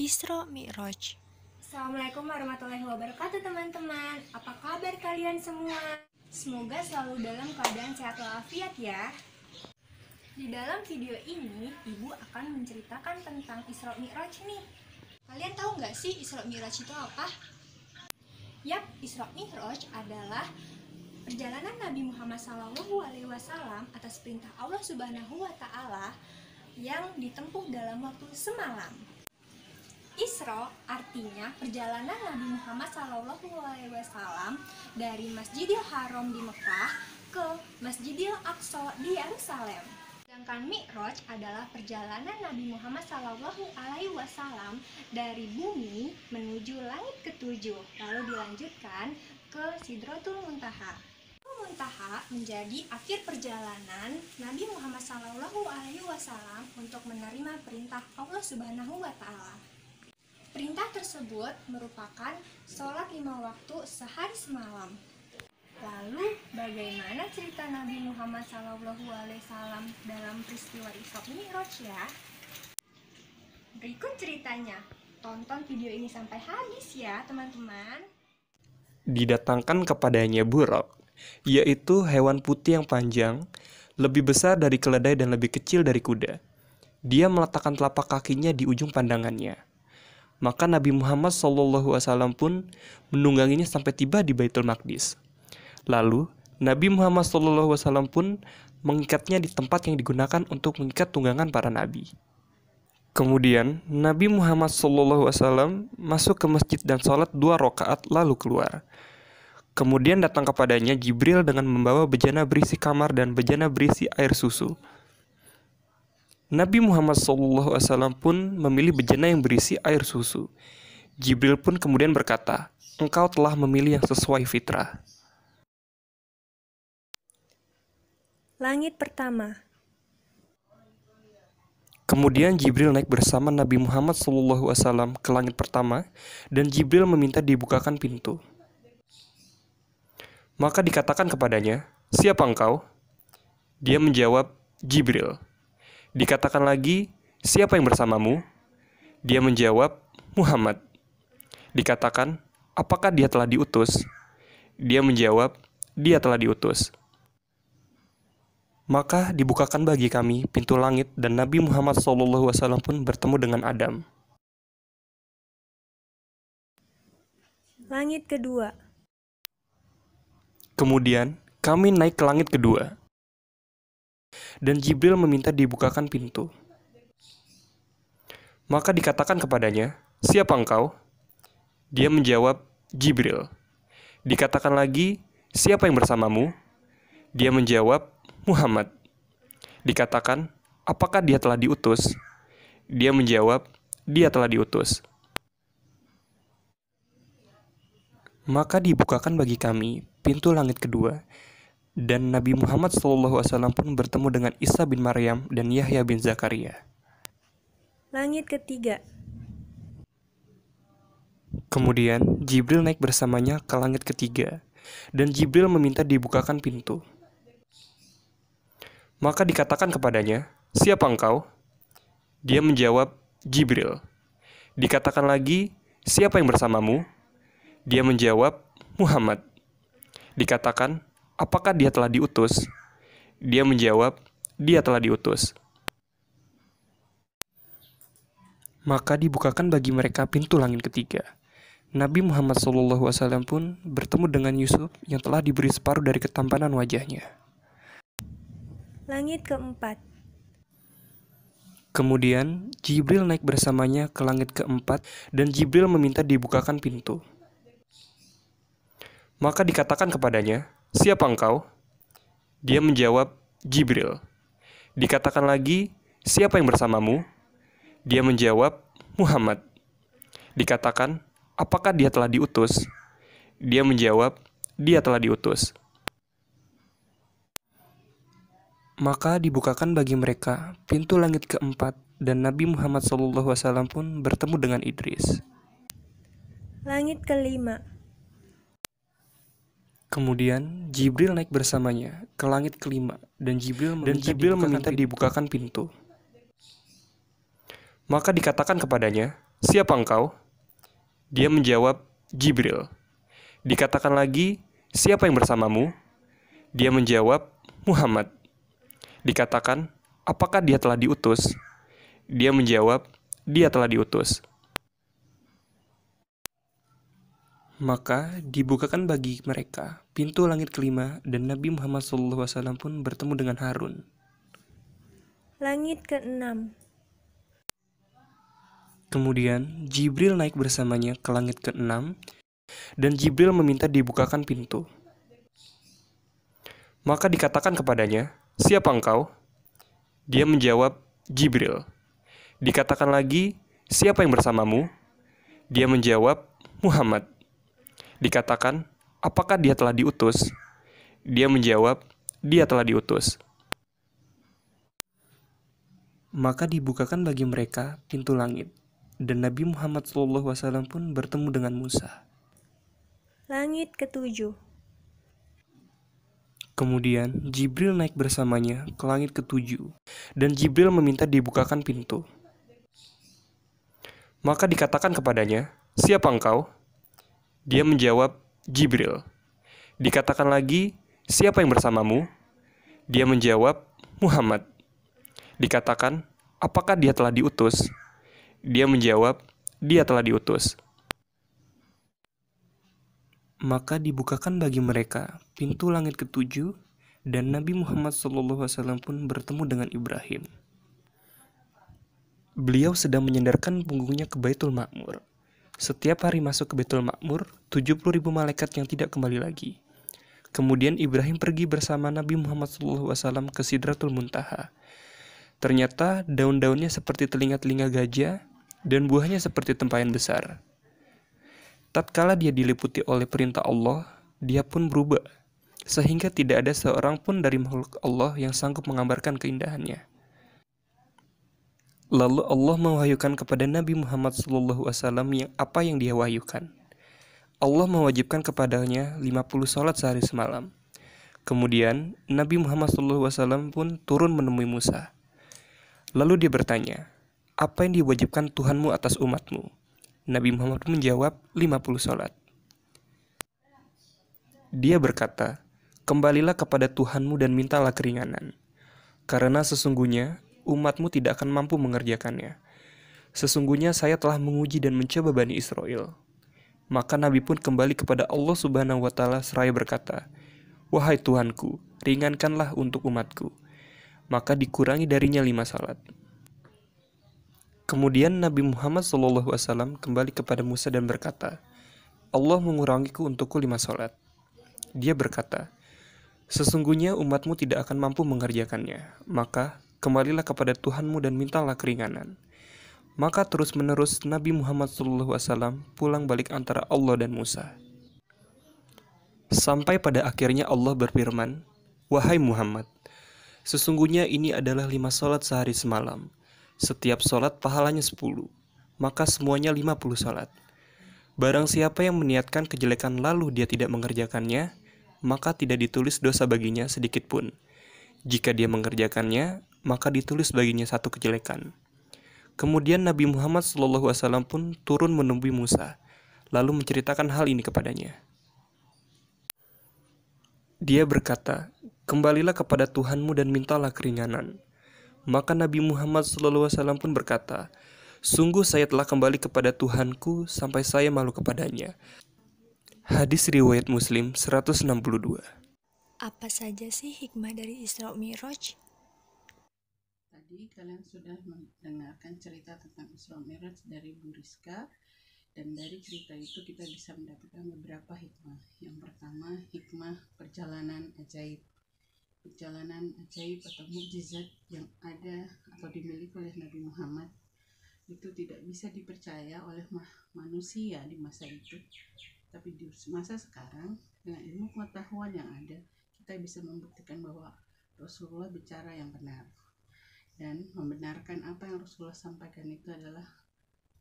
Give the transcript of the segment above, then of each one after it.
Isra Mi'raj. Assalamualaikum warahmatullahi wabarakatuh teman-teman. Apa kabar kalian semua? Semoga selalu dalam keadaan sehat walafiat ya. Di dalam video ini, Ibu akan menceritakan tentang Isra Mi'raj nih. Kalian tahu nggak sih Isra Mi'raj itu apa? Yap, Isra Mi'raj adalah perjalanan Nabi Muhammad SAW atas perintah Allah Subhanahu wa taala yang ditempuh dalam waktu semalam. Isra artinya perjalanan Nabi Muhammad Shallallahu Alaihi Wasallam dari Masjidil Haram di Mekah ke Masjidil Aqsa di Yerusalem. Sedangkan Mi'raj adalah perjalanan Nabi Muhammad Shallallahu Alaihi Wasallam dari bumi menuju langit ketujuh, lalu dilanjutkan ke Sidrotul Muntaha. Muntaha menjadi akhir perjalanan Nabi Muhammad Alaihi Wasallam untuk menerima perintah Allah Subhanahu wa Ta'ala. Perintah tersebut merupakan sholat lima waktu sehari semalam. Lalu, bagaimana cerita Nabi Muhammad SAW dalam peristiwa Isra Mi'raj ya? Berikut ceritanya. Tonton video ini sampai habis ya, teman-teman. Didatangkan kepadanya buruk, yaitu hewan putih yang panjang, lebih besar dari keledai dan lebih kecil dari kuda. Dia meletakkan telapak kakinya di ujung pandangannya maka Nabi Muhammad SAW pun menungganginya sampai tiba di Baitul Maqdis. Lalu, Nabi Muhammad SAW pun mengikatnya di tempat yang digunakan untuk mengikat tunggangan para nabi. Kemudian, Nabi Muhammad SAW masuk ke masjid dan sholat dua rakaat lalu keluar. Kemudian datang kepadanya Jibril dengan membawa bejana berisi kamar dan bejana berisi air susu. Nabi Muhammad SAW pun memilih bejana yang berisi air susu. Jibril pun kemudian berkata, "Engkau telah memilih yang sesuai fitrah." Langit pertama. Kemudian Jibril naik bersama Nabi Muhammad SAW ke langit pertama, dan Jibril meminta dibukakan pintu. Maka dikatakan kepadanya, "Siapa engkau?" Dia menjawab, "Jibril." Dikatakan lagi, siapa yang bersamamu? Dia menjawab, Muhammad. Dikatakan, apakah dia telah diutus? Dia menjawab, dia telah diutus. Maka dibukakan bagi kami pintu langit dan Nabi Muhammad SAW pun bertemu dengan Adam. Langit kedua. Kemudian, kami naik ke langit kedua dan Jibril meminta dibukakan pintu. Maka dikatakan kepadanya, "Siapa engkau?" Dia menjawab, "Jibril." Dikatakan lagi, "Siapa yang bersamamu?" Dia menjawab, "Muhammad." Dikatakan, "Apakah dia telah diutus?" Dia menjawab, "Dia telah diutus." Maka dibukakan bagi kami pintu langit kedua, dan Nabi Muhammad SAW pun bertemu dengan Isa bin Maryam dan Yahya bin Zakaria. Langit ketiga Kemudian Jibril naik bersamanya ke langit ketiga, dan Jibril meminta dibukakan pintu. Maka dikatakan kepadanya, "Siapa engkau?" Dia menjawab, "Jibril." Dikatakan lagi, "Siapa yang bersamamu?" Dia menjawab, "Muhammad." Dikatakan, apakah dia telah diutus? Dia menjawab, dia telah diutus. Maka dibukakan bagi mereka pintu langit ketiga. Nabi Muhammad SAW pun bertemu dengan Yusuf yang telah diberi separuh dari ketampanan wajahnya. Langit keempat Kemudian, Jibril naik bersamanya ke langit keempat dan Jibril meminta dibukakan pintu. Maka dikatakan kepadanya, Siapa engkau? Dia menjawab, Jibril. Dikatakan lagi, siapa yang bersamamu? Dia menjawab, Muhammad. Dikatakan, apakah dia telah diutus? Dia menjawab, dia telah diutus. Maka dibukakan bagi mereka pintu langit keempat dan Nabi Muhammad SAW pun bertemu dengan Idris. Langit kelima, Kemudian Jibril naik bersamanya ke langit kelima dan Jibril meminta, dan Jibril dibukakan meminta pintu. dibukakan pintu. Maka dikatakan kepadanya, "Siapa engkau?" Dia menjawab, "Jibril." Dikatakan lagi, "Siapa yang bersamamu?" Dia menjawab, "Muhammad." Dikatakan, "Apakah dia telah diutus?" Dia menjawab, "Dia telah diutus." Maka dibukakan bagi mereka pintu langit kelima dan Nabi Muhammad SAW pun bertemu dengan Harun. Langit keenam. Kemudian Jibril naik bersamanya ke langit keenam dan Jibril meminta dibukakan pintu. Maka dikatakan kepadanya, "Siapa engkau?" Dia menjawab, "Jibril." Dikatakan lagi, "Siapa yang bersamamu?" Dia menjawab, "Muhammad." Dikatakan, apakah dia telah diutus? Dia menjawab, dia telah diutus. Maka dibukakan bagi mereka pintu langit, dan Nabi Muhammad SAW pun bertemu dengan Musa. Langit ketujuh Kemudian Jibril naik bersamanya ke langit ketujuh, dan Jibril meminta dibukakan pintu. Maka dikatakan kepadanya, "Siapa engkau?" Dia menjawab, Jibril. Dikatakan lagi, siapa yang bersamamu? Dia menjawab, Muhammad. Dikatakan, apakah dia telah diutus? Dia menjawab, dia telah diutus. Maka dibukakan bagi mereka pintu langit ketujuh, dan Nabi Muhammad SAW pun bertemu dengan Ibrahim. Beliau sedang menyandarkan punggungnya ke Baitul Makmur, setiap hari masuk ke Betul Makmur, 70 ribu malaikat yang tidak kembali lagi. Kemudian Ibrahim pergi bersama Nabi Muhammad SAW ke Sidratul Muntaha. Ternyata daun-daunnya seperti telinga-telinga gajah dan buahnya seperti tempayan besar. Tatkala dia diliputi oleh perintah Allah, dia pun berubah, sehingga tidak ada seorang pun dari makhluk Allah yang sanggup menggambarkan keindahannya. Lalu Allah mewahyukan kepada Nabi Muhammad SAW yang apa yang dia wahyukan. Allah mewajibkan kepadanya 50 sholat sehari semalam. Kemudian Nabi Muhammad SAW pun turun menemui Musa. Lalu dia bertanya, apa yang diwajibkan Tuhanmu atas umatmu? Nabi Muhammad menjawab, 50 sholat. Dia berkata, kembalilah kepada Tuhanmu dan mintalah keringanan. Karena sesungguhnya umatmu tidak akan mampu mengerjakannya. Sesungguhnya saya telah menguji dan mencoba Bani Israel. Maka Nabi pun kembali kepada Allah Subhanahu wa Ta'ala seraya berkata, "Wahai Tuhanku, ringankanlah untuk umatku." Maka dikurangi darinya lima salat. Kemudian Nabi Muhammad SAW kembali kepada Musa dan berkata, Allah mengurangiku untukku lima salat. Dia berkata, Sesungguhnya umatmu tidak akan mampu mengerjakannya, maka kembalilah kepada Tuhanmu dan mintalah keringanan. Maka terus-menerus Nabi Muhammad SAW pulang balik antara Allah dan Musa. Sampai pada akhirnya Allah berfirman, Wahai Muhammad, sesungguhnya ini adalah lima solat sehari semalam. Setiap solat pahalanya sepuluh, maka semuanya lima puluh solat. Barang siapa yang meniatkan kejelekan lalu dia tidak mengerjakannya, maka tidak ditulis dosa baginya sedikitpun. pun.' Jika dia mengerjakannya, maka ditulis baginya satu kejelekan. Kemudian Nabi Muhammad SAW pun turun menemui Musa, lalu menceritakan hal ini kepadanya. Dia berkata, Kembalilah kepada Tuhanmu dan mintalah keringanan. Maka Nabi Muhammad SAW pun berkata, Sungguh saya telah kembali kepada Tuhanku sampai saya malu kepadanya. Hadis Riwayat Muslim 162 apa saja sih hikmah dari Isra Miraj? Tadi kalian sudah mendengarkan cerita tentang Isra Miraj dari Bu Rizka dan dari cerita itu kita bisa mendapatkan beberapa hikmah. Yang pertama, hikmah perjalanan ajaib. Perjalanan ajaib atau mukjizat yang ada atau dimiliki oleh Nabi Muhammad itu tidak bisa dipercaya oleh manusia di masa itu. Tapi di masa sekarang dengan ilmu pengetahuan yang ada, kita bisa membuktikan bahwa Rasulullah bicara yang benar dan membenarkan apa yang Rasulullah sampaikan itu adalah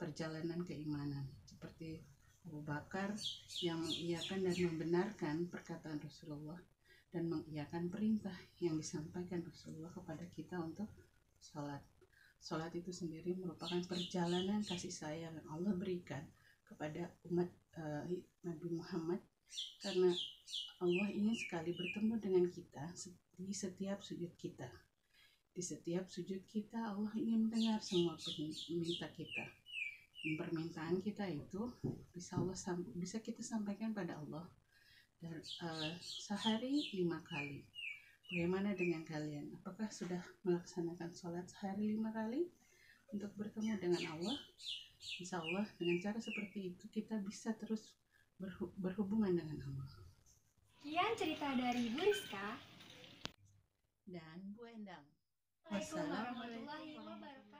perjalanan keimanan seperti Abu Bakar yang mengiyakan dan membenarkan perkataan Rasulullah dan mengiyakan perintah yang disampaikan Rasulullah kepada kita untuk sholat sholat itu sendiri merupakan perjalanan kasih sayang yang Allah berikan kepada umat uh, Nabi Muhammad karena Allah sekali bertemu dengan kita di setiap sujud kita. Di setiap sujud kita Allah ingin mendengar semua permintaan kita. Permintaan kita itu bisa Allah bisa kita sampaikan pada Allah dan, uh, sehari lima kali. Bagaimana dengan kalian? Apakah sudah melaksanakan sholat sehari lima kali untuk bertemu dengan Allah? Insya Allah dengan cara seperti itu kita bisa terus berhubungan dengan Allah. Sekian cerita dari Bu Rizka dan Bu Endang. Wassalamualaikum warahmatullahi wabarakatuh.